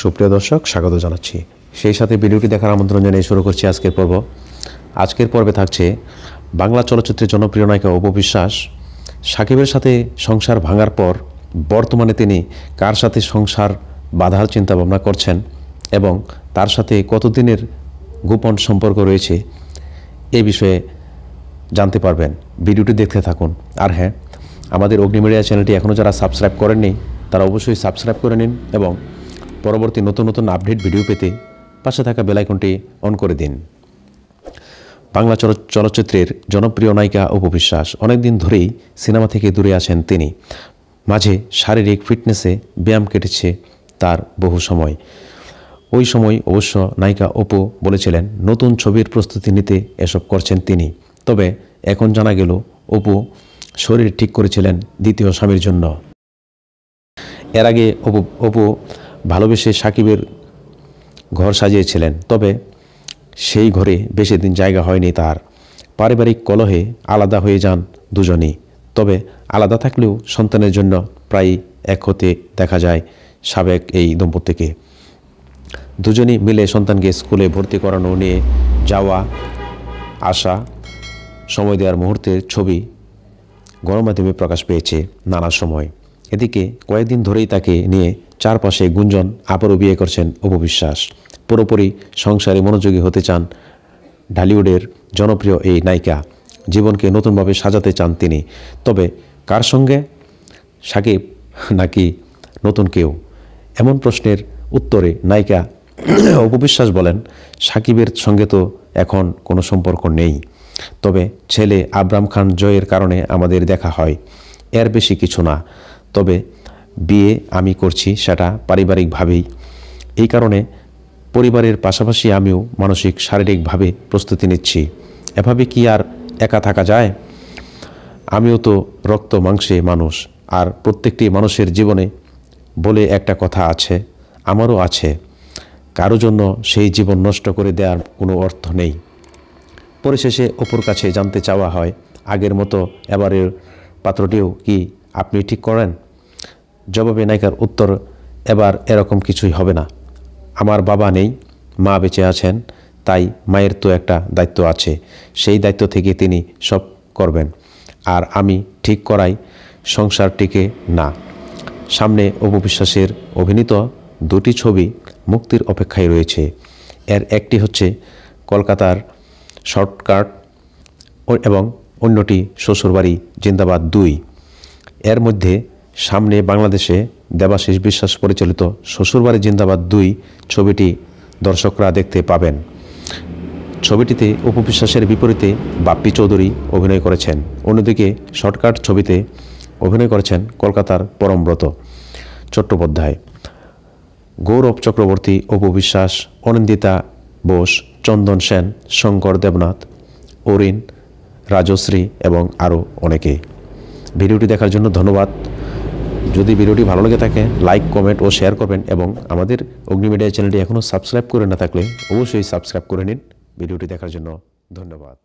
সুপ্রিয় দর্শক স্বাগত জানাচ্ছি সেই সাথে ভিডিওটি দেখার আমন্ত্রণ জানিয়ে শুরু করছি আজকের পর্ব আজকের পর্বে থাকছে বাংলা চলচ্চিত্রের জনপ্রিয় নায়িকা অপবিশ্বাস সাকিবের সাথে সংসার ভাঙার পর বর্তমানে তিনি কার সাথে সংসার বাধার চিন্তাভাবনা করছেন এবং তার সাথে কতদিনের গোপন সম্পর্ক রয়েছে এ বিষয়ে জানতে পারবেন ভিডিওটি দেখতে থাকুন আর হ্যাঁ আমাদের অগ্নিমিডিয়া চ্যানেলটি এখনও যারা সাবস্ক্রাইব করেননি তারা অবশ্যই সাবস্ক্রাইব করে নিন এবং পরবর্তী নতুন নতুন আপডেট ভিডিও পেতে পাশে থাকা বেলাইকনটি অন করে দিন বাংলা চলচ্চিত্রের জনপ্রিয় নায়িকা ও বিশ্বাস অনেকদিন ধরেই সিনেমা থেকে দূরে আছেন তিনি মাঝে শারীরিক ফিটনেসে ব্যায়াম কেটেছে তার বহু সময় ওই সময় অবশ্য নায়িকা অপু বলেছিলেন নতুন ছবির প্রস্তুতি নিতে এসব করছেন তিনি তবে এখন জানা গেল অপু শরীর ঠিক করেছিলেন দ্বিতীয় স্বামীর জন্য এর আগে অপু অপু ভালোবেসে সাকিবের ঘর সাজিয়েছিলেন তবে সেই ঘরে বেশি দিন জায়গা হয়নি তার পারিবারিক কলহে আলাদা হয়ে যান দুজনেই তবে আলাদা থাকলেও সন্তানের জন্য প্রায় এক হতে দেখা যায় সাবেক এই দম্পতিকে দুজনই মিলে সন্তানকে স্কুলে ভর্তি করানো নিয়ে যাওয়া আসা সময় দেওয়ার মুহূর্তের ছবি গণমাধ্যমে প্রকাশ পেয়েছে নানা সময় এদিকে কয়েকদিন ধরেই তাকে নিয়ে চারপাশে গুঞ্জন আবারও বিয়ে করছেন অপবিশ্বাস পুরোপুরি সংসারে মনোযোগী হতে চান ঢালিউডের জনপ্রিয় এই নায়িকা জীবনকে নতুনভাবে সাজাতে চান তিনি তবে কার সঙ্গে সাকিব নাকি নতুন কেউ এমন প্রশ্নের উত্তরে নায়িকা অপবিশ্বাস বলেন সাকিবের সঙ্গে তো এখন কোনো সম্পর্ক নেই তবে ছেলে আব্রাম খান জয়ের কারণে আমাদের দেখা হয় এর বেশি কিছু না তবে বিয়ে আমি করছি সেটা পারিবারিকভাবেই এই কারণে পরিবারের পাশাপাশি আমিও মানসিক শারীরিকভাবে প্রস্তুতি নিচ্ছি এভাবে কি আর একা থাকা যায় আমিও তো রক্ত মাংসে মানুষ আর প্রত্যেকটি মানুষের জীবনে বলে একটা কথা আছে আমারও আছে কারো জন্য সেই জীবন নষ্ট করে দেওয়ার কোনো অর্থ নেই পরিশেষে অপর কাছে জানতে চাওয়া হয় আগের মতো এবারের পাত্রটিও কি আপনি ঠিক করেন জবাবে নায়িকার উত্তর এবার এরকম কিছুই হবে না আমার বাবা নেই মা বেঁচে আছেন তাই মায়ের তো একটা দায়িত্ব আছে সেই দায়িত্ব থেকে তিনি সব করবেন আর আমি ঠিক করাই সংসারটিকে না সামনে অপবিশ্বাসের অভিনীত দুটি ছবি মুক্তির অপেক্ষায় রয়েছে এর একটি হচ্ছে কলকাতার শর্টকাট এবং অন্যটি শ্বশুরবাড়ি জিন্দাবাদ দুই এর মধ্যে সামনে বাংলাদেশে দেবাশিস বিশ্বাস পরিচালিত শ্বশুরবাড়ি জিন্দাবাদ দুই ছবিটি দর্শকরা দেখতে পাবেন ছবিটিতে উপবিশ্বাসের বিপরীতে বাপ্পি চৌধুরী অভিনয় করেছেন অন্যদিকে শর্টকাট ছবিতে অভিনয় করেছেন কলকাতার পরমব্রত চট্টোপাধ্যায় গৌরব চক্রবর্তী উপবিশ্বাস অনিন্দিতা বোস চন্দন সেন শঙ্কর দেবনাথ অরিন রাজশ্রী এবং আরও অনেকে ভিডিওটি দেখার জন্য ধন্যবাদ যদি ভিডিওটি ভালো লেগে থাকে লাইক কমেন্ট ও শেয়ার করবেন এবং আমাদের অগ্নি মিডিয়া চ্যানেলটি এখনও সাবস্ক্রাইব করে না থাকলে অবশ্যই সাবস্ক্রাইব করে নিন ভিডিওটি দেখার জন্য ধন্যবাদ